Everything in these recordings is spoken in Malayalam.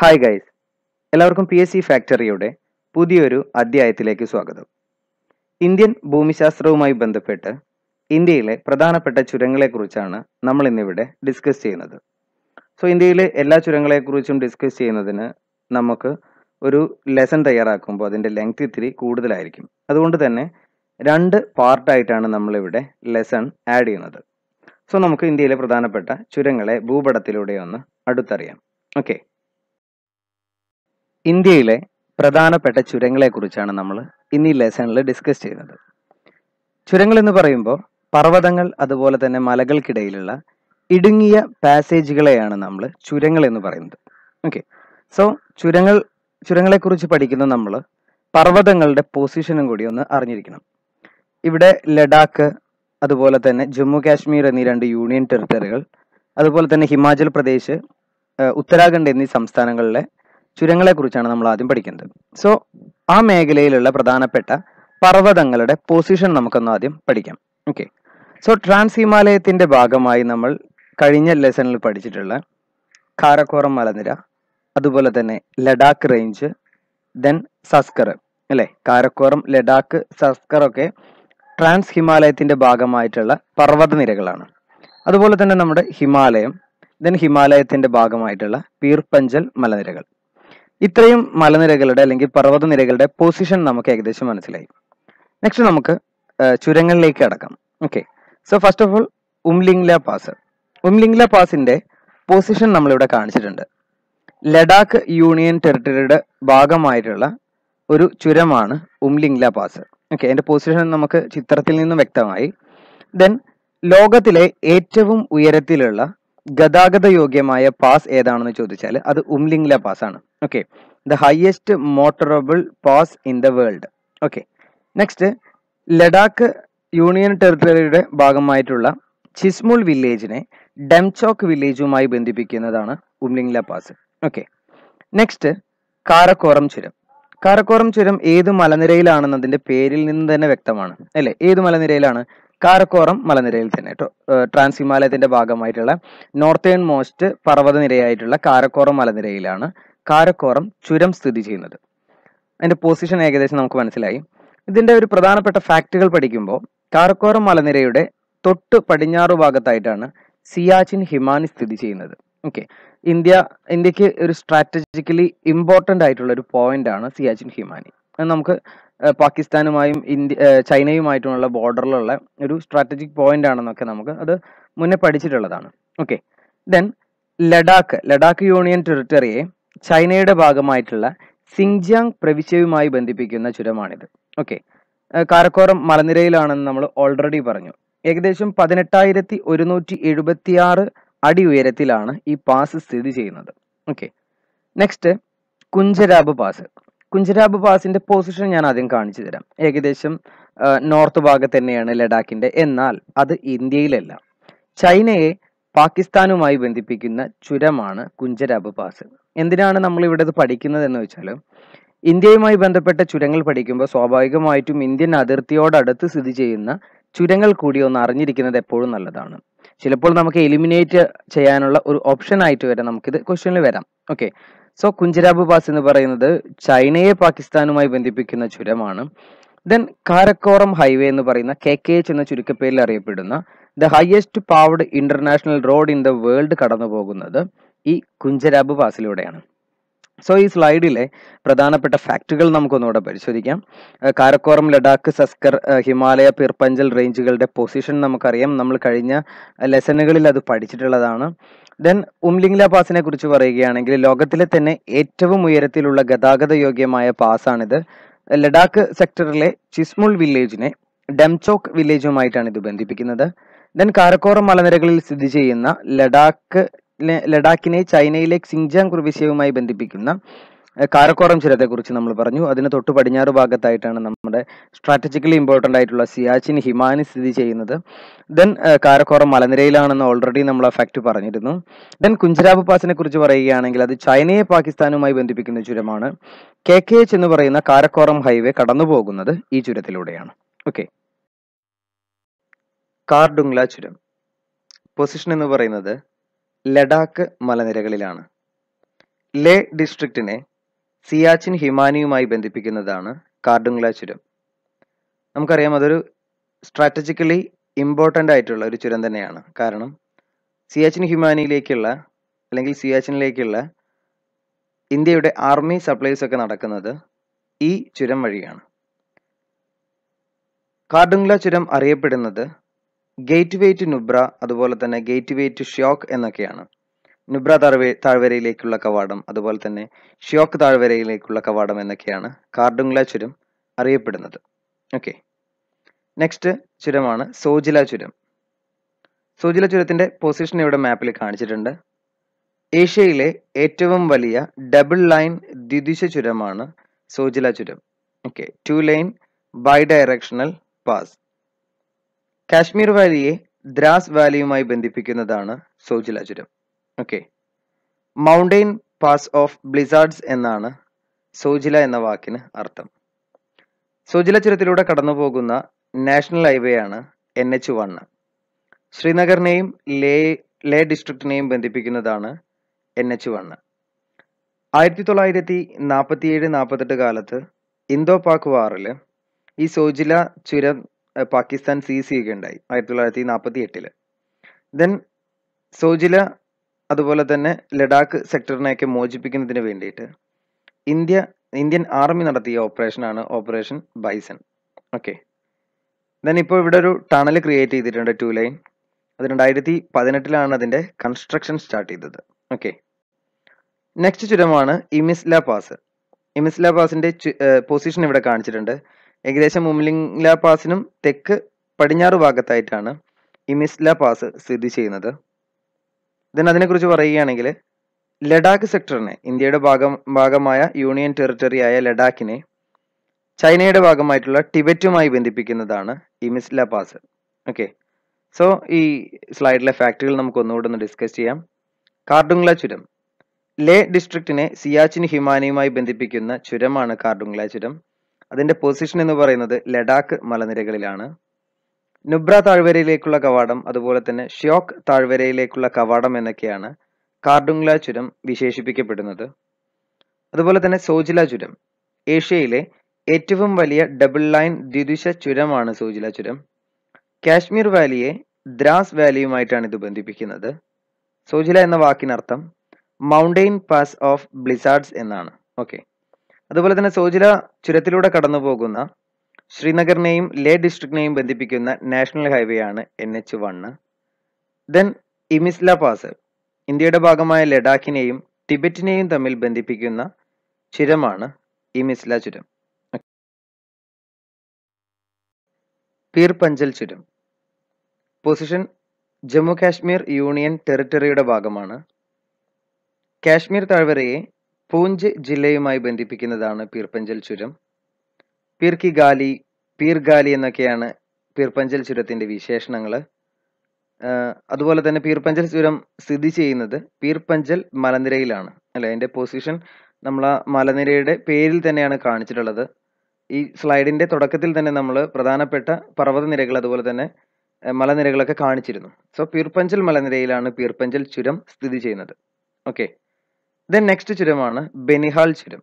ഹായ് ഗൈസ് എല്ലാവർക്കും പി എസ് സി ഫാക്ടറിയുടെ പുതിയൊരു അധ്യായത്തിലേക്ക് സ്വാഗതം ഇന്ത്യൻ ഭൂമിശാസ്ത്രവുമായി ബന്ധപ്പെട്ട് ഇന്ത്യയിലെ പ്രധാനപ്പെട്ട ചുരങ്ങളെക്കുറിച്ചാണ് നമ്മൾ ഇന്നിവിടെ ഡിസ്കസ് ചെയ്യുന്നത് സോ ഇന്ത്യയിലെ എല്ലാ ചുരങ്ങളെക്കുറിച്ചും ഡിസ്കസ് ചെയ്യുന്നതിന് നമുക്ക് ഒരു ലെസൺ തയ്യാറാക്കുമ്പോൾ അതിൻ്റെ ലെങ്ത് ഇത്തിരി കൂടുതലായിരിക്കും അതുകൊണ്ട് തന്നെ രണ്ട് പാർട്ടായിട്ടാണ് നമ്മളിവിടെ ലെസൺ ആഡ് ചെയ്യുന്നത് സോ നമുക്ക് ഇന്ത്യയിലെ പ്രധാനപ്പെട്ട ചുരങ്ങളെ ഭൂപടത്തിലൂടെ ഒന്ന് അടുത്തറിയാം ഓക്കെ ഇന്ത്യയിലെ പ്രധാനപ്പെട്ട കുറിച്ചാണ് നമ്മൾ ഇന്നീ ഈ ലെസണിൽ ഡിസ്കസ് ചെയ്യുന്നത് ചുരങ്ങൾ എന്ന് പറയുമ്പോൾ പർവ്വതങ്ങൾ അതുപോലെ തന്നെ മലകൾക്കിടയിലുള്ള ഇടുങ്ങിയ പാസേജുകളെയാണ് നമ്മൾ ചുരങ്ങൾ എന്ന് പറയുന്നത് ഓക്കെ സോ ചുരങ്ങൾ ചുരങ്ങളെ കുറിച്ച് പഠിക്കുന്ന നമ്മൾ പർവ്വതങ്ങളുടെ പൊസിഷനും കൂടി ഒന്ന് അറിഞ്ഞിരിക്കണം ഇവിടെ ലഡാക്ക് അതുപോലെ തന്നെ ജമ്മു കാശ്മീർ എന്നീ രണ്ട് യൂണിയൻ ടെറിട്ടറികൾ അതുപോലെ തന്നെ ഹിമാചൽ പ്രദേശ് ഉത്തരാഖണ്ഡ് എന്നീ സംസ്ഥാനങ്ങളിലെ ചുരങ്ങളെക്കുറിച്ചാണ് നമ്മൾ ആദ്യം പഠിക്കുന്നത് സോ ആ മേഖലയിലുള്ള പ്രധാനപ്പെട്ട പർവ്വതങ്ങളുടെ പൊസിഷൻ നമുക്കൊന്ന് ആദ്യം പഠിക്കാം ഓക്കെ സോ ട്രാൻസ് ഹിമാലയത്തിന്റെ ഭാഗമായി നമ്മൾ കഴിഞ്ഞ ലെസണിൽ പഠിച്ചിട്ടുള്ള കാരക്കോറം മലനിര അതുപോലെ തന്നെ ലഡാക്ക് റേഞ്ച് ദെൻ സസ്കർ അല്ലേ കാരക്കോറം ലഡാക്ക് സസ്കർ ഒക്കെ ട്രാൻസ് ഹിമാലയത്തിന്റെ ഭാഗമായിട്ടുള്ള പർവ്വതനിരകളാണ് അതുപോലെ തന്നെ നമ്മുടെ ഹിമാലയം ദെൻ ഹിമാലയത്തിന്റെ ഭാഗമായിട്ടുള്ള പീർപ്പഞ്ചൽ മലനിരകൾ ഇത്രയും മലനിരകളുടെ അല്ലെങ്കിൽ പർവ്വതനിരകളുടെ പൊസിഷൻ നമുക്ക് ഏകദേശം മനസ്സിലായി നെക്സ്റ്റ് നമുക്ക് ചുരങ്ങളിലേക്ക് അടക്കാം okay so first of all Umlingla pass Umlingla പാസിന്റെ പൊസിഷൻ നമ്മളിവിടെ കാണിച്ചിട്ടുണ്ട് ലഡാക്ക് യൂണിയൻ ടെറിട്ടറിയുടെ ഭാഗമായിട്ടുള്ള ഒരു ചുരമാണ് ഉംലിംഗ്ല പാസ് ഓക്കെ അതിന്റെ പൊസിഷൻ നമുക്ക് ചിത്രത്തിൽ നിന്നും വ്യക്തമായി ദെൻ ലോകത്തിലെ ഏറ്റവും ഉയരത്തിലുള്ള യോഗ്യമായ പാസ് ഏതാണെന്ന് ചോദിച്ചാൽ അത് ഉംലിംഗ്ല പാസ് ആണ് okay the highest motorable pass in the world okay next Ladakh union ടെറിട്ടറിയുടെ ഭാഗമായിട്ടുള്ള ചിസ്മുൾ വില്ലേജിനെ ഡെംചോക്ക് വില്ലേജുമായി ബന്ധിപ്പിക്കുന്നതാണ് Umlingla pass okay next Karakoram ചുരം കാരക്കോറം ചുരം ഏത് മലനിരയിലാണെന്നതിന്റെ പേരിൽ നിന്ന് തന്നെ വ്യക്തമാണ് അല്ലെ ഏത് മലനിരയിലാണ് കാരക്കോറം മലനിരയിൽ തന്നെ കേട്ടോ ട്രാൻസ് ഹിമാലയത്തിന്റെ ഭാഗമായിട്ടുള്ള നോർത്തേൺ മോസ്റ്റ് പർവ്വതനിരയായിട്ടുള്ള കാരക്കോറം മലനിരയിലാണ് കാരക്കോറം ചുരം സ്ഥിതി ചെയ്യുന്നത് അതിന്റെ പൊസിഷൻ ഏകദേശം നമുക്ക് മനസ്സിലായി ഇതിന്റെ ഒരു പ്രധാനപ്പെട്ട ഫാക്റ്റുകൾ പഠിക്കുമ്പോൾ കാരക്കോറം മലനിരയുടെ തൊട്ട് പടിഞ്ഞാറ് ഭാഗത്തായിട്ടാണ് സിയാച്ചിൻ ഹിമാനി സ്ഥിതി ചെയ്യുന്നത് ഓക്കെ ഇന്ത്യ ഇന്ത്യക്ക് ഒരു സ്ട്രാറ്റജിക്കലി ഇമ്പോർട്ടൻ്റ് ആയിട്ടുള്ള ഒരു പോയിന്റ് ആണ് സിയാച്ചിൻ ഹിമാനി അത് നമുക്ക് പാകിസ്ഥാനുമായും ഇന്ത്യ ചൈനയുമായിട്ടുമുള്ള ബോർഡറിലുള്ള ഒരു സ്ട്രാറ്റജിക് പോയിന്റ് ആണെന്നൊക്കെ നമുക്ക് അത് മുന്നേ പഠിച്ചിട്ടുള്ളതാണ് okay then Ladakh Ladakh union ടെറിട്ടറിയെ ചൈനയുടെ ഭാഗമായിട്ടുള്ള സിങ്ജിയാങ് പ്രവിശ്യയുമായി ബന്ധിപ്പിക്കുന്ന ചുരമാണിത് ഓക്കെ കാരക്കോറം മലനിരയിലാണെന്ന് നമ്മൾ ഓൾറെഡി പറഞ്ഞു ഏകദേശം പതിനെട്ടായിരത്തി ഒരുന്നൂറ്റി ആറ് അടി ഉയരത്തിലാണ് ഈ പാസ് സ്ഥിതി ചെയ്യുന്നത് okay next Khunjerab pass Khunjerab പാസിന്റെ പൊസിഷൻ ഞാൻ ആദ്യം കാണിച്ചു തരാം ഏകദേശം നോർത്ത് ഭാഗത്ത് തന്നെയാണ് ലഡാക്കിന്റെ എന്നാൽ അത് ഇന്ത്യയിലല്ല ചൈനയെ പാകിസ്ഥാനുമായി ബന്ധിപ്പിക്കുന്ന ചുരമാണ് കുഞ്ചരാബ് പാസ് എന്തിനാണ് നമ്മൾ ഇവിടെ ഇത് പഠിക്കുന്നത് എന്ന് വെച്ചാൽ ഇന്ത്യയുമായി ബന്ധപ്പെട്ട ചുരങ്ങൾ പഠിക്കുമ്പോൾ സ്വാഭാവികമായിട്ടും ഇന്ത്യൻ അതിർത്തിയോടടുത്ത് സ്ഥിതി ചെയ്യുന്ന ചുരങ്ങൾ കൂടി ഒന്ന് അറിഞ്ഞിരിക്കുന്നത് എപ്പോഴും നല്ലതാണ് ചിലപ്പോൾ നമുക്ക് എലിമിനേറ്റ് ചെയ്യാനുള്ള ഒരു ഓപ്ഷൻ ആയിട്ട് വരെ നമുക്കിത് ക്വസ്റ്റ്യനിൽ വരാം ഓക്കെ സോ കുഞ്ചിരാബ് പാസ് എന്ന് പറയുന്നത് ചൈനയെ പാകിസ്ഥാനുമായി ബന്ധിപ്പിക്കുന്ന ചുരമാണ് ദെൻ കാരക്കോറം ഹൈവേ എന്ന് പറയുന്ന കെ കെ എച്ച് എന്ന ചുരുക്കപ്പേരിൽ അറിയപ്പെടുന്ന the highest paved international road in the world കടന്നു പോകുന്നത് ഈ കുഞ്ചരാബ് പാസിലൂടെയാണ് സോ ഈ സ്ലൈഡിലെ പ്രധാനപ്പെട്ട ഫാക്റ്റുകൾ നമുക്കൊന്നുകൂടെ പരിശോധിക്കാം കാരക്കോറം ലഡാക്ക് സസ്കർ ഹിമാലയ പിർപഞ്ചൽ റേഞ്ചുകളുടെ പൊസിഷൻ നമുക്കറിയാം നമ്മൾ കഴിഞ്ഞ ലെസണുകളിൽ അത് പഠിച്ചിട്ടുള്ളതാണ് ദെൻ ഉംലിംഗ്ല പാസിനെ കുറിച്ച് പറയുകയാണെങ്കിൽ ലോകത്തിലെ തന്നെ ഏറ്റവും ഉയരത്തിലുള്ള ഗതാഗത യോഗ്യമായ പാസാണിത് ലഡാക്ക് സെക്ടറിലെ ചിസ്മുൾ വില്ലേജിനെ ഡെംചോക്ക് വില്ലേജുമായിട്ടാണ് ഇത് ബന്ധിപ്പിക്കുന്നത് ദെൻ കാരക്കോറം മലനിരകളിൽ സ്ഥിതി ചെയ്യുന്ന ലഡാക്ക് ലഡാക്കിനെ ചൈനയിലെ സിങ്ജാങ് പ്രവിശ്യയുമായി ബന്ധിപ്പിക്കുന്ന കാരക്കോറം ചുരത്തെക്കുറിച്ച് നമ്മൾ പറഞ്ഞു അതിന് തൊട്ട് പടിഞ്ഞാറ് ഭാഗത്തായിട്ടാണ് നമ്മുടെ സ്ട്രാറ്റജിക്കലി ഇമ്പോർട്ടൻ്റ് ആയിട്ടുള്ള സിയാച്ചിൻ ഹിമാനി സ്ഥിതി ചെയ്യുന്നത് ദെൻ കാരക്കോറം മലനിരയിലാണെന്ന് ഓൾറെഡി നമ്മൾ ആ ഫാക്ട് പറഞ്ഞിരുന്നു ദെൻ കുഞ്ചരാബ് പാസിനെ കുറിച്ച് പറയുകയാണെങ്കിൽ അത് ചൈനയെ പാകിസ്ഥാനുമായി ബന്ധിപ്പിക്കുന്ന ചുരമാണ് കെ കെ എച്ച് എന്ന് പറയുന്ന കാരക്കോറം ഹൈവേ കടന്നു പോകുന്നത് ഈ ചുരത്തിലൂടെയാണ് ഓക്കെ കാർഡുംഗ്ല ചുരം പൊസിഷൻ എന്ന് പറയുന്നത് ലഡാക്ക് മലനിരകളിലാണ് ലേ ഡിസ്ട്രിക്റ്റിനെ സിയാച്ചിൻ ഹിമാനിയുമായി ബന്ധിപ്പിക്കുന്നതാണ് കാർഡുംഗ്ല ചുരം നമുക്കറിയാം അതൊരു സ്ട്രാറ്റജിക്കലി ഇമ്പോർട്ടൻ്റ് ആയിട്ടുള്ള ഒരു ചുരം തന്നെയാണ് കാരണം സിയാച്ചിൻ ഹിമാനിയിലേക്കുള്ള അല്ലെങ്കിൽ സിയാച്ചിനിലേക്കുള്ള ഇന്ത്യയുടെ ആർമി സപ്ലൈസ് ഒക്കെ നടക്കുന്നത് ഈ ചുരം വഴിയാണ് കാർഡുംഗ്ല ചുരം അറിയപ്പെടുന്നത് ഗേറ്റ് വേ ടു നുബ്ര അതുപോലെ തന്നെ ഗേറ്റ് വേ ടു ഷോക്ക് എന്നൊക്കെയാണ് നുബ്ര താഴ്വ താഴ്വരയിലേക്കുള്ള കവാടം അതുപോലെ തന്നെ ഷിയോക്ക് താഴ്വരയിലേക്കുള്ള കവാടം എന്നൊക്കെയാണ് കാർഡുംഗ്ല ചുരം അറിയപ്പെടുന്നത് ഓക്കെ നെക്സ്റ്റ് ചുരമാണ് സോജില ചുരം സോജില ചുരത്തിൻ്റെ പൊസിഷൻ ഇവിടെ മാപ്പിൽ കാണിച്ചിട്ടുണ്ട് ഏഷ്യയിലെ ഏറ്റവും വലിയ ഡബിൾ ലൈൻ ദ്വിദിശ ചുരമാണ് സോജില ചുരം okay two line bidirectional pass Kashmir വാലിയെ Dras വാലിയുമായി ബന്ധിപ്പിക്കുന്നതാണ് സോജില ചുരം okay mountain pass of blizzards എന്നാണ് സോജില എന്ന വാക്കിന് അർത്ഥം സോജില ചുരത്തിലൂടെ കടന്നു പോകുന്ന നാഷണൽ ഹൈവേ ആണ് എൻ എച്ച് വണ്ണ് ശ്രീനഗറിനെയും ലേ ലേ ഡിസ്ട്രിക്റ്റിനെയും ബന്ധിപ്പിക്കുന്നതാണ് എൻ എച്ച് വണ്ണ് ആയിരത്തി തൊള്ളായിരത്തി നാൽപ്പത്തി ഏഴ് നാൽപ്പത്തെട്ട് കാലത്ത് ഇന്തോ പാക് വാറിൽ ഈ സോജില ചുരം പാകിസ്ഥാൻ സീസ് ചെയ്യുകയുണ്ടായി ആയിരത്തി തൊള്ളായിരത്തി നാൽപ്പത്തി എട്ടില് ദെൻ സോജില അതുപോലെ തന്നെ ലഡാക്ക് സെക്ടറിനെയൊക്കെ മോചിപ്പിക്കുന്നതിന് വേണ്ടിയിട്ട് ഇന്ത്യ ഇന്ത്യൻ ആർമി നടത്തിയ ഓപ്പറേഷനാണ് ഓപ്പറേഷൻ ബൈസൺ ഓക്കെ ദൻ ഇപ്പോൾ ഇവിടെ ഒരു ടണൽ ക്രിയേറ്റ് ചെയ്തിട്ടുണ്ട് ടു ലൈൻ അത് രണ്ടായിരത്തി പതിനെട്ടിലാണ് അതിൻ്റെ കൺസ്ട്രക്ഷൻ സ്റ്റാർട്ട് ചെയ്തത് ഓക്കെ നെക്സ്റ്റ് ചുരമാണ് ഇമിസ്ല പാസ് ഇമിസ്ല പാസിൻ്റെ പൊസിഷൻ ഇവിടെ കാണിച്ചിട്ടുണ്ട് ഏകദേശം മുംലിംഗ്ല പാസിനും തെക്ക് പടിഞ്ഞാറ് ഭാഗത്തായിട്ടാണ് ഇമിസ്ല പാസ് സ്ഥിതി ചെയ്യുന്നത് ദെൻ അതിനെക്കുറിച്ച് പറയുകയാണെങ്കിൽ ലഡാക്ക് സെക്ടറിനെ ഇന്ത്യയുടെ ഭാഗം ഭാഗമായ യൂണിയൻ ആയ ലഡാക്കിനെ ചൈനയുടെ ഭാഗമായിട്ടുള്ള ടിബറ്റുമായി ബന്ധിപ്പിക്കുന്നതാണ് ഈ മിസ്ല പാസ് ഓക്കെ സോ ഈ സ്ലൈഡിലെ ഫാക്ടറികൾ നമുക്ക് ഒന്നുകൂടെ ഒന്ന് ഡിസ്കസ് ചെയ്യാം കാർഡുംഗ്ല ചുരം ലേ ഡിസ്ട്രിക്റ്റിനെ സിയാച്ചിൻ ഹിമാനിയുമായി ബന്ധിപ്പിക്കുന്ന ചുരമാണ് കാർഡുംഗ്ല ചുരം അതിൻ്റെ പൊസിഷൻ എന്ന് പറയുന്നത് ലഡാക്ക് മലനിരകളിലാണ് നുബ്ര താഴ്വരയിലേക്കുള്ള കവാടം അതുപോലെ തന്നെ ഷ്യോക്ക് താഴ്വരയിലേക്കുള്ള കവാടം എന്നൊക്കെയാണ് കാർഡുംഗ്ല ചുരം വിശേഷിപ്പിക്കപ്പെടുന്നത് അതുപോലെ തന്നെ സോജില ചുരം ഏഷ്യയിലെ ഏറ്റവും വലിയ ഡബിൾ ലൈൻ ദ്വിദിശ ചുരമാണ് സോജില ചുരം കാശ്മീർ വാലിയെ ദ്രാസ് വാലിയുമായിട്ടാണ് ഇത് ബന്ധിപ്പിക്കുന്നത് സോജില എന്ന വാക്കിനർത്ഥം മൗണ്ടെയിൻ പാസ് ഓഫ് ബ്ലിസാർഡ്സ് എന്നാണ് ഓക്കെ അതുപോലെ തന്നെ സോജില ചുരത്തിലൂടെ കടന്നു പോകുന്ന ശ്രീനഗറിനെയും ലേ ഡിസ്ട്രിക്റ്റിനെയും ബന്ധിപ്പിക്കുന്ന നാഷണൽ ഹൈവേ ആണ് N H one then Imisla pass ഇന്ത്യയുടെ ഭാഗമായ ലഡാക്കിനെയും ടിബറ്റിനെയും തമ്മിൽ ബന്ധിപ്പിക്കുന്ന ചുരമാണ് ഇമിസ്ല ചുരം പീർ പഞ്ചൽ ചുരം പൊസിഷൻ ജമ്മു കാശ്മീർ യൂണിയൻ ടെറിട്ടറിയുടെ ഭാഗമാണ് കാശ്മീർ താഴ്വരയെ പൂഞ്ച് ജില്ലയുമായി ബന്ധിപ്പിക്കുന്നതാണ് പീർപഞ്ചൽ ചുരം പീർ ഗാലി പീർ ഗാലി എന്നൊക്കെയാണ് പീർപ്പഞ്ചൽ ചുരത്തിൻ്റെ വിശേഷണങ്ങൾ അതുപോലെ തന്നെ പീർപ്പഞ്ചൽ ചുരം സ്ഥിതി ചെയ്യുന്നത് പീർപ്പഞ്ചൽ മലനിരയിലാണ് അല്ലെ അതിൻ്റെ പൊസിഷൻ നമ്മൾ ആ മലനിരയുടെ പേരിൽ തന്നെയാണ് കാണിച്ചിട്ടുള്ളത് ഈ സ്ലൈഡിൻ്റെ തുടക്കത്തിൽ തന്നെ നമ്മൾ പ്രധാനപ്പെട്ട പർവ്വതനിരകൾ അതുപോലെ തന്നെ മലനിരകളൊക്കെ കാണിച്ചിരുന്നു സോ പീർപ്പഞ്ചൽ മലനിരയിലാണ് പീർപ്പഞ്ചൽ ചുരം സ്ഥിതി ചെയ്യുന്നത് ഓക്കെ ദെൻ നെക്സ്റ്റ് ചുരമാണ് ബെനിഹാൽ ചുരം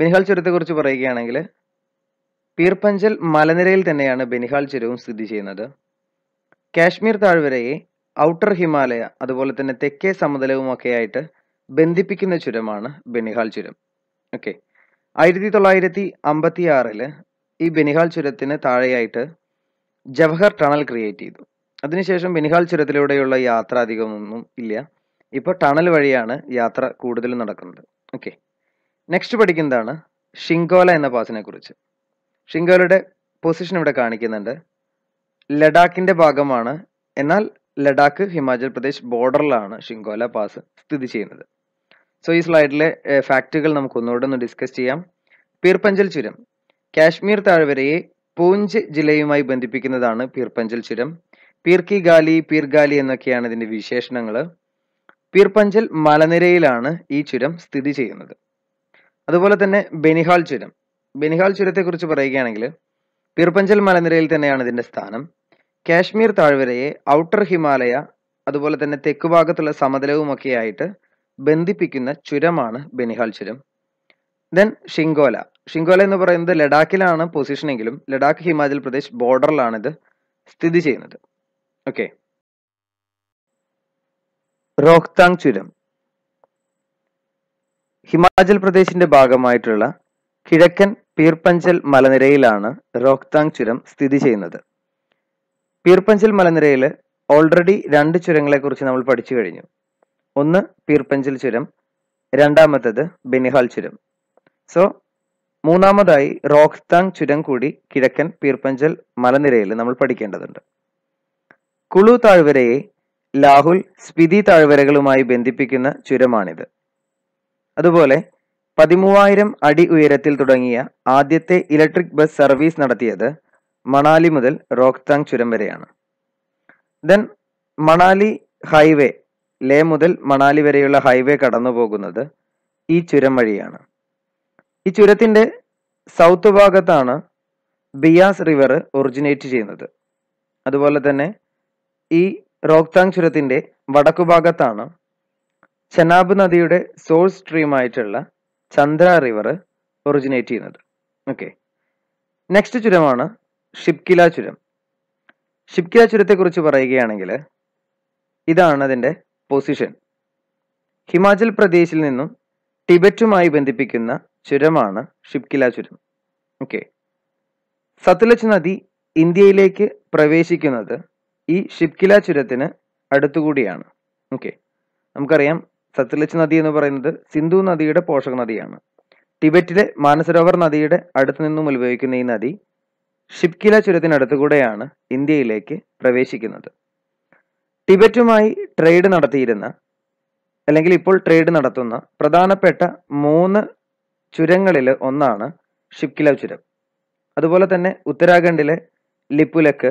ബെനിഹാൾ ചുരത്തെക്കുറിച്ച് പറയുകയാണെങ്കിൽ പീർപ്പഞ്ചൽ മലനിരയിൽ തന്നെയാണ് ബനിഹാൽ ചുരവും സ്ഥിതി ചെയ്യുന്നത് കാശ്മീർ താഴ്വരയെ ഔട്ടർ ഹിമാലയ അതുപോലെ തന്നെ തെക്കേ ആയിട്ട് ബന്ധിപ്പിക്കുന്ന ചുരമാണ് ബനിഹാൽ ചുരം ഓക്കെ ആയിരത്തി തൊള്ളായിരത്തി അമ്പത്തി ആറില് ഈ ബനിഹാൽ ചുരത്തിന് താഴെയായിട്ട് ജവഹർ ടണൽ ക്രിയേറ്റ് ചെയ്തു അതിനുശേഷം ബനിഹാൽ ചുരത്തിലൂടെയുള്ള യാത്ര അധികമൊന്നും ഇല്ല ഇപ്പോൾ ടണൽ വഴിയാണ് യാത്ര കൂടുതലും നടക്കുന്നത് ഓക്കെ നെക്സ്റ്റ് പഠിക്കുന്നതാണ് ഷിങ്കോല എന്ന പാസിനെ കുറിച്ച് ഷിംഗോലയുടെ പൊസിഷൻ ഇവിടെ കാണിക്കുന്നുണ്ട് ലഡാക്കിന്റെ ഭാഗമാണ് എന്നാൽ ലഡാക്ക് ഹിമാചൽ പ്രദേശ് ബോർഡറിലാണ് ഷിംഗോല പാസ് സ്ഥിതി ചെയ്യുന്നത് സോ ഈ സ്ലൈഡിലെ ഫാക്റ്റുകൾ നമുക്ക് ഒന്നുകൂടെ ഒന്ന് ഡിസ്കസ് ചെയ്യാം പീർപ്പഞ്ചൽ ചുരം കാശ്മീർ താഴ്വരയെ പൂഞ്ച് ജില്ലയുമായി ബന്ധിപ്പിക്കുന്നതാണ് പീർപ്പഞ്ചൽ ചുരം പീർക്കി ഗാലി പീർഗാലി എന്നൊക്കെയാണ് ഇതിന്റെ വിശേഷണങ്ങൾ പീർപ്പഞ്ചൽ മലനിരയിലാണ് ഈ ചുരം സ്ഥിതി ചെയ്യുന്നത് അതുപോലെ തന്നെ ബെനിഹാൾ ചുരം ചുരത്തെ കുറിച്ച് പറയുകയാണെങ്കിൽ പീർപഞ്ചൽ മലനിരയിൽ തന്നെയാണ് ഇതിന്റെ സ്ഥാനം കാശ്മീർ താഴ്വരയെ ഔട്ടർ ഹിമാലയ അതുപോലെ തന്നെ തെക്ക് ഭാഗത്തുള്ള സമതലവുമൊക്കെയായിട്ട് ബന്ധിപ്പിക്കുന്ന ചുരമാണ് ബനിഹാൽ ചുരം ദെൻ ഷിങ്കോല ഷിങ്കോല എന്ന് പറയുന്നത് ലഡാക്കിലാണ് പൊസിഷനെങ്കിലും ലഡാക്ക് ഹിമാചൽ പ്രദേശ് ബോർഡറിലാണ് ഇത് സ്ഥിതി ചെയ്യുന്നത് ഓക്കെ റോഹ്താങ് ചുരം ഹിമാചൽ പ്രദേശിന്റെ ഭാഗമായിട്ടുള്ള കിഴക്കൻ പീർപ്പഞ്ചൽ മലനിരയിലാണ് റോക്താങ് ചുരം സ്ഥിതി ചെയ്യുന്നത് പീർപ്പഞ്ചൽ മലനിരയിൽ ഓൾറെഡി രണ്ട് ചുരങ്ങളെക്കുറിച്ച് നമ്മൾ പഠിച്ചു കഴിഞ്ഞു ഒന്ന് പീർപ്പഞ്ചൽ ചുരം രണ്ടാമത്തേത് ബെനിഹാൽ ചുരം സോ മൂന്നാമതായി റോക്താങ് ചുരം കൂടി കിഴക്കൻ പീർപ്പഞ്ചൽ മലനിരയിൽ നമ്മൾ പഠിക്കേണ്ടതുണ്ട് കുളു താഴ്വരയെ ലാഹുൽ സ്പിതി താഴ്വരകളുമായി ബന്ധിപ്പിക്കുന്ന ചുരമാണിത് അതുപോലെ പതിമൂവായിരം അടി ഉയരത്തിൽ തുടങ്ങിയ ആദ്യത്തെ ഇലക്ട്രിക് ബസ് സർവീസ് നടത്തിയത് മണാലി മുതൽ റോക്താങ് ചുരം വരെയാണ് ദെൻ മണാലി ഹൈവേ ലേ മുതൽ മണാലി വരെയുള്ള ഹൈവേ കടന്നു പോകുന്നത് ഈ ചുരം വഴിയാണ് ഈ ചുരത്തിന്റെ സൗത്ത് ഭാഗത്താണ് ബിയാസ് റിവർ ഒറിജിനേറ്റ് ചെയ്യുന്നത് അതുപോലെ തന്നെ ഈ റോക്താങ് ചുരത്തിന്റെ വടക്കുഭാഗത്താണ് ചെനാബ് നദിയുടെ സോഴ്സ് സ്ട്രീമായിട്ടുള്ള ചന്ദ്ര റിവർ ഒറിജിനേറ്റ് ചെയ്യുന്നത് ഓക്കെ നെക്സ്റ്റ് ചുരമാണ് ഷിപ്കില ചുരം ഷിപ്കില കുറിച്ച് പറയുകയാണെങ്കിൽ ഇതാണ് അതിൻ്റെ പൊസിഷൻ ഹിമാചൽ പ്രദേശിൽ നിന്നും ടിബറ്റുമായി ബന്ധിപ്പിക്കുന്ന ചുരമാണ് ഷിപ്കില ചുരം ഓക്കെ സത്ലജ് നദി ഇന്ത്യയിലേക്ക് പ്രവേശിക്കുന്നത് ഈ ഷിപ്കില ചുരത്തിന് അടുത്തുകൂടിയാണ് ഓക്കെ നമുക്കറിയാം സത്ലജ് നദി എന്ന് പറയുന്നത് സിന്ധു നദിയുടെ പോഷക നദിയാണ് ടിബറ്റിലെ മാനസരോവർ നദിയുടെ അടുത്ത് നിന്നും ഉത്ഭവിക്കുന്ന ഈ നദി ഷിപ്കില ചുരത്തിനടുത്തുകൂടെയാണ് ഇന്ത്യയിലേക്ക് പ്രവേശിക്കുന്നത് ടിബറ്റുമായി ട്രേഡ് നടത്തിയിരുന്ന അല്ലെങ്കിൽ ഇപ്പോൾ ട്രേഡ് നടത്തുന്ന പ്രധാനപ്പെട്ട മൂന്ന് ചുരങ്ങളിൽ ഒന്നാണ് ഷിപ്കില ചുരം അതുപോലെ തന്നെ ഉത്തരാഖണ്ഡിലെ ലിപ്പുലക്ക്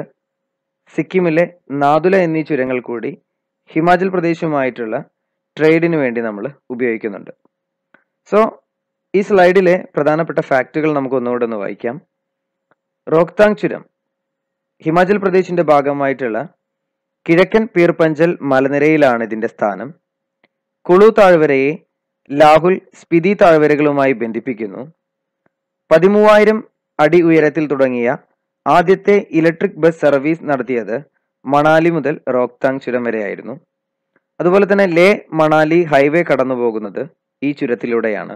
സിക്കിമിലെ നാദുല എന്നീ ചുരങ്ങൾ കൂടി ഹിമാചൽ പ്രദേശുമായിട്ടുള്ള ട്രേഡിന് വേണ്ടി നമ്മൾ ഉപയോഗിക്കുന്നുണ്ട് സോ ഈ സ്ലൈഡിലെ പ്രധാനപ്പെട്ട ഫാക്റ്റുകൾ നമുക്ക് ഒന്നുകൂടെ ഒന്ന് വായിക്കാം റോക്താങ് ചുരം ഹിമാചൽ പ്രദേശിന്റെ ഭാഗമായിട്ടുള്ള കിഴക്കൻ പീർപഞ്ചൽ മലനിരയിലാണ് ഇതിന്റെ സ്ഥാനം കുളു താഴ്വരയെ ലാഹുൽ സ്പിതി താഴ്വരകളുമായി ബന്ധിപ്പിക്കുന്നു പതിമൂവായിരം അടി ഉയരത്തിൽ തുടങ്ങിയ ആദ്യത്തെ ഇലക്ട്രിക് ബസ് സർവീസ് നടത്തിയത് മണാലി മുതൽ റോക്താങ് ചുരം വരെയായിരുന്നു അതുപോലെ തന്നെ ലേ മണാലി ഹൈവേ കടന്നു പോകുന്നത് ഈ ചുരത്തിലൂടെയാണ്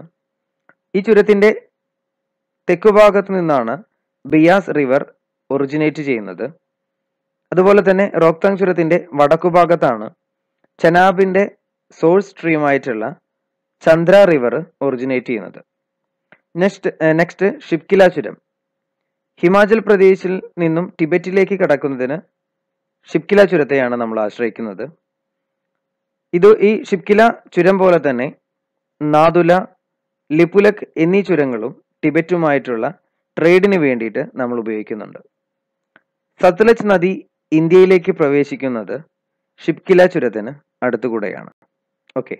ഈ ചുരത്തിന്റെ തെക്കുഭാഗത്ത് നിന്നാണ് ബിയാസ് റിവർ ഒറിജിനേറ്റ് ചെയ്യുന്നത് അതുപോലെ തന്നെ റോക്താങ് ചുരത്തിന്റെ വടക്കുഭാഗത്താണ് ചനാബിന്റെ സോഴ്സ് സ്ട്രീമായിട്ടുള്ള ചന്ദ്ര റിവർ ഒറിജിനേറ്റ് ചെയ്യുന്നത് നെക്സ്റ്റ് നെക്സ്റ്റ് ഷിപ്കില ചുരം ഹിമാചൽ പ്രദേശിൽ നിന്നും ടിബറ്റിലേക്ക് കടക്കുന്നതിന് ഷിപ്കില ചുരത്തെയാണ് നമ്മൾ ആശ്രയിക്കുന്നത് ഇത് ഈ ഷിപ്കില ചുരം പോലെ തന്നെ നാദുല ലിപുലക് എന്നീ ചുരങ്ങളും ടിബറ്റുമായിട്ടുള്ള ട്രേഡിന് വേണ്ടിയിട്ട് നമ്മൾ ഉപയോഗിക്കുന്നുണ്ട് സത്ലജ് നദി ഇന്ത്യയിലേക്ക് പ്രവേശിക്കുന്നത് ഷിപ്കില ചുരത്തിന് അടുത്തുകൂടെയാണ് ഓക്കെ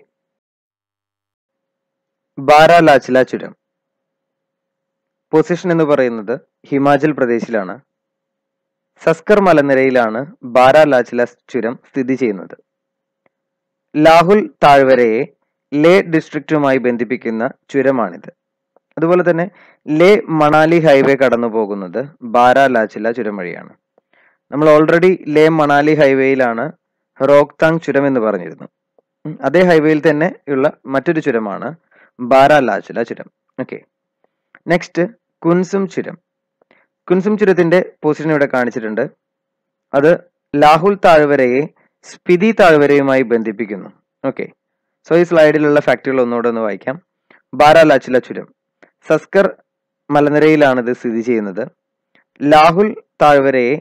ബാരാലാച്ചില ചുരം പൊസിഷൻ എന്ന് പറയുന്നത് ഹിമാചൽ പ്രദേശിലാണ് സസ്കർ മലനിരയിലാണ് ബാരാലാച്ചില ചുരം സ്ഥിതി ചെയ്യുന്നത് ലാഹുൽ താഴ്വരയെ ലേ ഡിസ്ട്രിക്റ്റുമായി ബന്ധിപ്പിക്കുന്ന ചുരമാണിത് അതുപോലെ തന്നെ ലേ മണാലി ഹൈവേ കടന്നു പോകുന്നത് ബാര ലാച്ചില ചുരം വഴിയാണ് നമ്മൾ ഓൾറെഡി ലേ മണാലി ഹൈവേയിലാണ് റോക്താങ് ചുരം എന്ന് പറഞ്ഞിരുന്നു അതേ ഹൈവേയിൽ തന്നെ ഉള്ള മറ്റൊരു ചുരമാണ് ബാര ലാച്ചില ചുരം ഓക്കെ നെക്സ്റ്റ് കുൻസും ചുരം കുൻസും ചുരത്തിന്റെ പൊസിഷൻ ഇവിടെ കാണിച്ചിട്ടുണ്ട് അത് ലാഹുൽ താഴ്വരയെ സ്പിതി താഴ്വരയുമായി ബന്ധിപ്പിക്കുന്നു ഓക്കെ സോ ഈ സ്ലൈഡിലുള്ള ഫാക്ടുകൾ ഒന്നുകൂടെ ഒന്ന് വായിക്കാം ബാരാലാച്ചില ചുരം സസ്കർ മലനിരയിലാണ് ഇത് സ്ഥിതി ചെയ്യുന്നത് ലാഹുൽ താഴ്വരയെ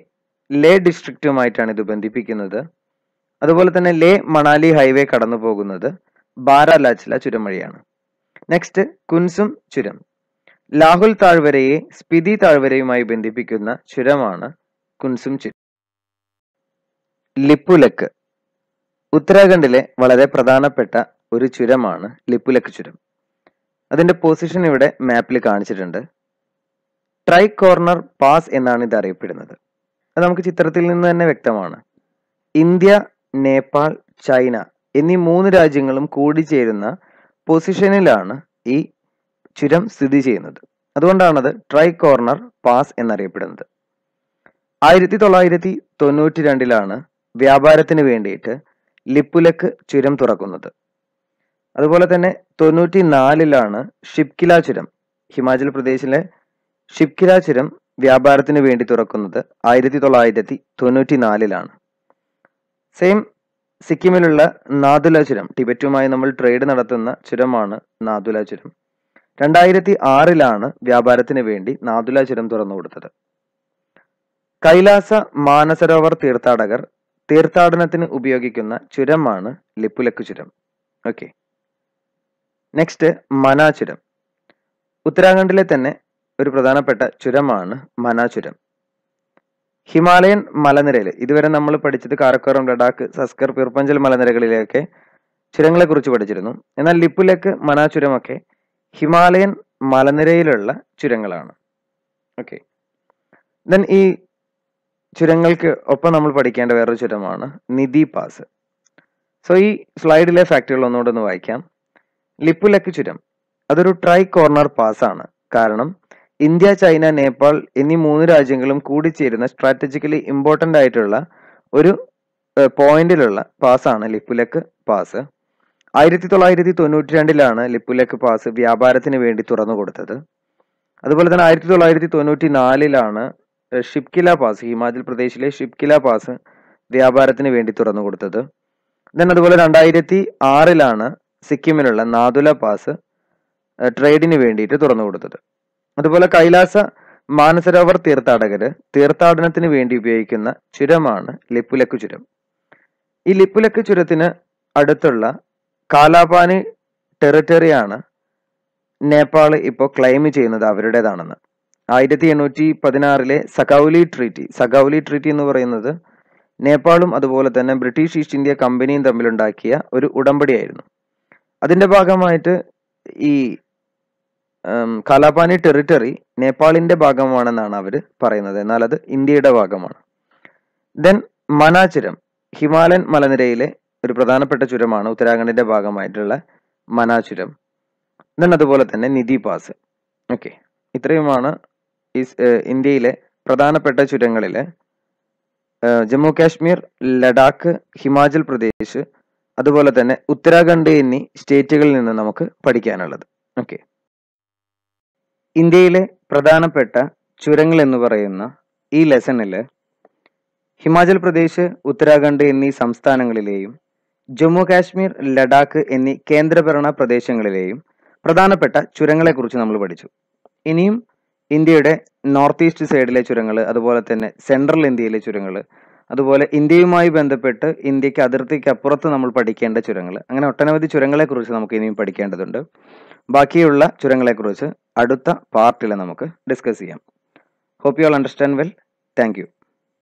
ലേ ഡിസ്ട്രിക്റ്റുമായിട്ടാണ് ഇത് ബന്ധിപ്പിക്കുന്നത് അതുപോലെ തന്നെ ലേ മണാലി ഹൈവേ കടന്നു പോകുന്നത് ബാരാലാച്ചില ചുരം വഴിയാണ് നെക്സ്റ്റ് കുൻസും ചുരം ലാഹുൽ താഴ്വരയെ സ്പിതി താഴ്വരയുമായി ബന്ധിപ്പിക്കുന്ന ചുരമാണ് കുൻസും ചുരം ലിപ്പുലക്ക് ഉത്തരാഖണ്ഡിലെ വളരെ പ്രധാനപ്പെട്ട ഒരു ചുരമാണ് ലിപ്പുലക്ക് ചുരം അതിന്റെ പൊസിഷൻ ഇവിടെ മാപ്പിൽ കാണിച്ചിട്ടുണ്ട് ട്രൈ കോർണർ പാസ് എന്നാണ് ഇത് അറിയപ്പെടുന്നത് അത് നമുക്ക് ചിത്രത്തിൽ നിന്ന് തന്നെ വ്യക്തമാണ് ഇന്ത്യ നേപ്പാൾ ചൈന എന്നീ മൂന്ന് രാജ്യങ്ങളും കൂടിച്ചേരുന്ന പൊസിഷനിലാണ് ഈ ചുരം സ്ഥിതി ചെയ്യുന്നത് അതുകൊണ്ടാണത് ട്രൈ കോർണർ പാസ് എന്നറിയപ്പെടുന്നത് ആയിരത്തി തൊള്ളായിരത്തി തൊണ്ണൂറ്റി രണ്ടിലാണ് വ്യാപാരത്തിന് വേണ്ടിയിട്ട് ലിപ്പുലക്ക് ചുരം തുറക്കുന്നത് അതുപോലെ തന്നെ തൊണ്ണൂറ്റി നാലിലാണ് ഷിപ്കില ചുരം ഹിമാചൽ പ്രദേശിലെ ഷിപ്കില ചുരം വ്യാപാരത്തിന് വേണ്ടി തുറക്കുന്നത് ആയിരത്തി തൊള്ളായിരത്തി തൊണ്ണൂറ്റി നാലിലാണ് സെയിം സിക്കിമിലുള്ള നാദുല ചുരം ടിബറ്റുമായി നമ്മൾ ട്രേഡ് നടത്തുന്ന ചുരമാണ് നാദുല ചുരം രണ്ടായിരത്തി ആറിലാണ് വ്യാപാരത്തിന് വേണ്ടി നാദുല ചുരം തുറന്നു കൊടുത്തത് കൈലാസ മാനസരോവർ തീർത്ഥാടകർ തീർത്ഥാടനത്തിന് ഉപയോഗിക്കുന്ന ചുരമാണ് ലിപ്പുലക്ക് ചുരം ഓക്കെ നെക്സ്റ്റ് മനാ ചുരം ഉത്തരാഖണ്ഡിലെ തന്നെ ഒരു പ്രധാനപ്പെട്ട ചുരമാണ് മനാ ചുരം ഹിമാലയൻ മലനിരയിൽ ഇതുവരെ നമ്മൾ പഠിച്ചത് കാരക്കോറം ലഡാക്ക് സസ്കർ പീർപ്പഞ്ചൽ മലനിരകളിലെയൊക്കെ ചുരങ്ങളെ കുറിച്ച് പഠിച്ചിരുന്നു എന്നാൽ ലിപ്പുലക്ക് മനാ ചുരമൊക്കെ ഹിമാലയൻ മലനിരയിലുള്ള ചുരങ്ങളാണ് ഓക്കെ ദെൻ ഈ ചുരങ്ങൾക്ക് ഒപ്പം നമ്മൾ പഠിക്കേണ്ട വേറൊരു ചുരമാണ് നിധി പാസ് സോ ഈ സ്ലൈഡിലെ ഫാക്ടുകൾ ഒന്നുകൂടെ ഒന്ന് വായിക്കാം ലിപ്പുലക്ക് ചുരം അതൊരു ട്രൈ കോർണർ പാസ് ആണ് കാരണം ഇന്ത്യ ചൈന നേപ്പാൾ എന്നീ മൂന്ന് രാജ്യങ്ങളും കൂടിച്ചേരുന്ന സ്ട്രാറ്റജിക്കലി ഇമ്പോർട്ടൻ്റ് ആയിട്ടുള്ള ഒരു പോയിന്റിലുള്ള പാസ്സാണ് ലിപ്പുലക്ക് പാസ് ആയിരത്തി തൊള്ളായിരത്തി തൊണ്ണൂറ്റി രണ്ടിലാണ് ലിപ്പുലക്ക് പാസ് വ്യാപാരത്തിന് വേണ്ടി തുറന്നു കൊടുത്തത് അതുപോലെ തന്നെ ആയിരത്തി തൊള്ളായിരത്തി തൊണ്ണൂറ്റി നാലിലാണ് ഷിപ്കില പാസ് ഹിമാചൽ പ്രദേശിലെ ഷിപ്കില പാസ് വ്യാപാരത്തിന് വേണ്ടി തുറന്നു കൊടുത്തത് ദെൻ അതുപോലെ രണ്ടായിരത്തി ആറിലാണ് സിക്കിമിലുള്ള നാദുല പാസ് ട്രേഡിന് വേണ്ടിയിട്ട് തുറന്നു കൊടുത്തത് അതുപോലെ കൈലാസ മാനസരോവർ തീർത്ഥാടകര് തീർത്ഥാടനത്തിന് വേണ്ടി ഉപയോഗിക്കുന്ന ചുരമാണ് ലിപ്പുലക്ക് ചുരം ഈ ലിപ്പുലക്ക് ചുരത്തിന് അടുത്തുള്ള കാലാപാനി ടെറിട്ടറിയാണ് നേപ്പാൾ ഇപ്പോൾ ക്ലെയിം ചെയ്യുന്നത് അവരുടേതാണെന്ന് ആയിരത്തി എണ്ണൂറ്റി പതിനാറിലെ സകൗലി ട്രീറ്റി സകൗലി ട്രീറ്റി എന്ന് പറയുന്നത് നേപ്പാളും അതുപോലെ തന്നെ ബ്രിട്ടീഷ് ഈസ്റ്റ് ഇന്ത്യ കമ്പനിയും തമ്മിലുണ്ടാക്കിയ ഒരു ഉടമ്പടിയായിരുന്നു അതിന്റെ ഭാഗമായിട്ട് ഈ കാലാപാനി ടെറിട്ടറി നേപ്പാളിന്റെ ഭാഗമാണെന്നാണ് അവർ പറയുന്നത് എന്നാൽ അത് ഇന്ത്യയുടെ ഭാഗമാണ് ദെൻ മനാചുരം ഹിമാലൻ ഹിമാലയൻ മലനിരയിലെ ഒരു പ്രധാനപ്പെട്ട ചുരമാണ് ഉത്തരാഖണ്ഡിന്റെ ഭാഗമായിട്ടുള്ള മനാചുരം ചുരം ദെൻ അതുപോലെ തന്നെ നിധി പാസ് ഓക്കെ ഇത്രയുമാണ് ഇന്ത്യയിലെ പ്രധാനപ്പെട്ട ചുരങ്ങളിലെ ജമ്മു കാശ്മീർ ലഡാക്ക് ഹിമാചൽ പ്രദേശ് അതുപോലെ തന്നെ ഉത്തരാഖണ്ഡ് എന്നീ സ്റ്റേറ്റുകളിൽ നിന്ന് നമുക്ക് പഠിക്കാനുള്ളത് ഓക്കെ ഇന്ത്യയിലെ പ്രധാനപ്പെട്ട ചുരങ്ങൾ എന്ന് പറയുന്ന ഈ ലെസണിൽ ഹിമാചൽ പ്രദേശ് ഉത്തരാഖണ്ഡ് എന്നീ സംസ്ഥാനങ്ങളിലെയും ജമ്മു കാശ്മീർ ലഡാക്ക് എന്നീ കേന്ദ്രഭരണ പ്രദേശങ്ങളിലെയും പ്രധാനപ്പെട്ട ചുരങ്ങളെക്കുറിച്ച് നമ്മൾ പഠിച്ചു ഇനിയും ഇന്ത്യയുടെ നോർത്ത് ഈസ്റ്റ് സൈഡിലെ ചുരങ്ങൾ അതുപോലെ തന്നെ സെൻട്രൽ ഇന്ത്യയിലെ ചുരങ്ങൾ അതുപോലെ ഇന്ത്യയുമായി ബന്ധപ്പെട്ട് ഇന്ത്യക്ക് അതിർത്തിക്കപ്പുറത്ത് നമ്മൾ പഠിക്കേണ്ട ചുരങ്ങൾ അങ്ങനെ ഒട്ടനവധി ചുരങ്ങളെക്കുറിച്ച് നമുക്ക് ഇനിയും പഠിക്കേണ്ടതുണ്ട് ബാക്കിയുള്ള ചുരങ്ങളെക്കുറിച്ച് അടുത്ത പാർട്ടിൽ നമുക്ക് ഡിസ്കസ് ചെയ്യാം hope you all understand well thank